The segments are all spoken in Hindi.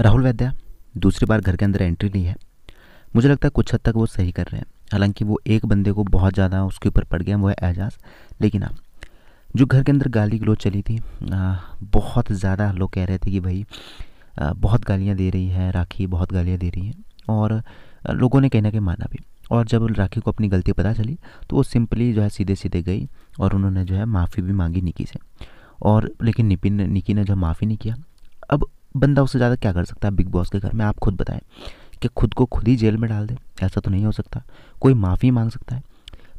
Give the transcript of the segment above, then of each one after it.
राहुल वैद्या दूसरी बार घर के अंदर एंट्री ली है मुझे लगता है कुछ हद तक वो सही कर रहे हैं हालांकि वो एक बंदे को बहुत ज़्यादा उसके ऊपर पड़ गया वो है एजाज लेकिन हाँ जो घर के अंदर गाली गलोच चली थी आ, बहुत ज़्यादा लोग कह रहे थे कि भाई आ, बहुत गालियाँ दे रही है राखी बहुत गालियाँ दे रही है और लोगों ने कहीं ना कहीं माना भी और जब राखी को अपनी गलती पता चली तो वो सिंपली जो है सीधे सीधे गई और उन्होंने जो है माफ़ी भी मांगी निकी से और लेकिन निपिन निकी ने जो माफ़ी नहीं किया अब बंदा उससे ज़्यादा क्या कर सकता है बिग बॉस के घर में आप खुद बताएं कि खुद को खुद ही जेल में डाल दे ऐसा तो नहीं हो सकता कोई माफ़ी मांग सकता है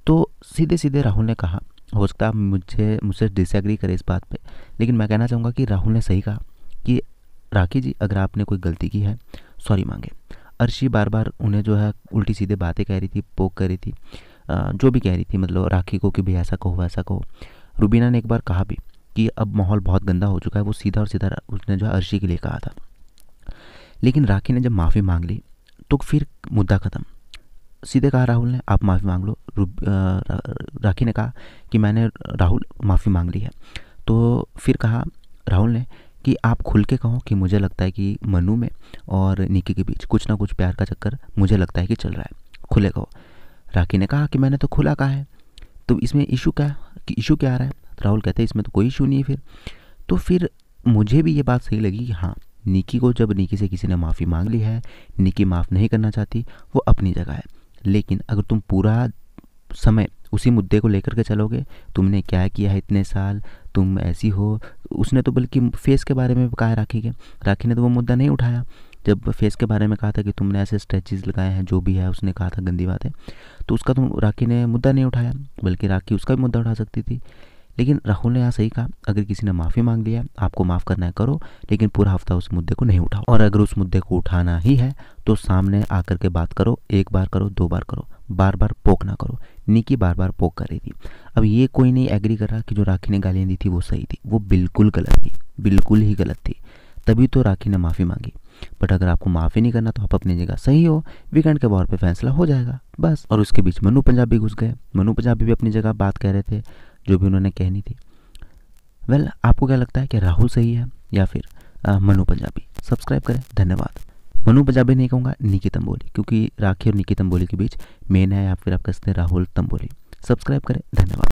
तो सीधे सीधे राहुल ने कहा हो सकता है मुझे मुझसे डिसएग्री करें इस बात पे लेकिन मैं कहना चाहूँगा कि राहुल ने सही कहा कि राखी जी अगर आपने कोई गलती की है सॉरी मांगे अर्शी बार बार उन्हें जो है उल्टी सीधे बातें कह रही थी पोक कर रही थी जो भी कह रही थी मतलब राखी को कि भाई ऐसा कहो वैसा कहो रुबीना ने एक बार कहा भी कि अब माहौल बहुत गंदा हो चुका है वो सीधा और सीधा उसने जो है अर्शी के लिए कहा था लेकिन राखी ने जब माफ़ी मांग ली तो फिर मुद्दा ख़त्म सीधे कहा राहुल ने आप माफ़ी मांग लो राखी ने कहा कि मैंने राहुल माफ़ी मांग ली है तो फिर कहा राहुल ने कि आप खुल के कहो कि मुझे लगता है कि मनु में और निकी के बीच कुछ ना कुछ प्यार का चक्कर मुझे लगता है कि चल रहा है खुले कहो राखी ने कहा कि मैंने तो खुला कहा है तो इसमें इशू क्या कि इशू क्या आ रहा है राहुल कहते हैं इसमें तो कोई इशू नहीं है फिर तो फिर मुझे भी ये बात सही लगी कि हाँ निकी को जब निकी से किसी ने माफ़ी मांग ली है निकी माफ़ नहीं करना चाहती वो अपनी जगह है लेकिन अगर तुम पूरा समय उसी मुद्दे को लेकर के चलोगे तुमने क्या किया है इतने साल तुम ऐसी हो उसने तो बल्कि फेस के बारे में कहा राखी के राखी ने तो वो मुद्दा नहीं उठाया जब फेस के बारे में कहा था कि तुमने ऐसे स्ट्रेचेज लगाए हैं जो भी है उसने कहा था गंदी बात है तो उसका तो राखी ने मुद्दा नहीं उठाया बल्कि राखी उसका भी मुद्दा उठा सकती थी लेकिन राहुल ने यहाँ सही कहा अगर किसी ने माफ़ी मांग लिया आपको माफ़ करना है करो लेकिन पूरा हफ्ता उस मुद्दे को नहीं उठाओ और अगर उस मुद्दे को उठाना ही है तो सामने आकर के बात करो एक बार करो दो बार करो बार बार पोक ना करो निकी बार बार पोक कर रही थी अब ये कोई नहीं एग्री कर रहा कि जो राखी ने गालियाँ दी थी वो सही थी वो बिल्कुल गलत थी बिल्कुल ही गलत थी तभी तो राखी ने माफ़ी मांगी बट अगर आपको माफ़ी नहीं करना तो आप अपनी जगह सही हो वीकेंड के बॉर पे फैसला हो जाएगा बस और उसके बीच मनु पंजाबी घुस गए मनु पंजाबी भी अपनी जगह बात कह रहे थे जो भी उन्होंने कहनी थी वेल well, आपको क्या लगता है कि राहुल सही है या फिर मनु पंजाबी सब्सक्राइब करें धन्यवाद मनु पंजाबी नहीं कहूँगा निकी तंबोली क्योंकि राखी और निकी तंबोली के बीच मेन है या फिर आप कहते सकते हैं राहुल तंबोली सब्सक्राइब करें धन्यवाद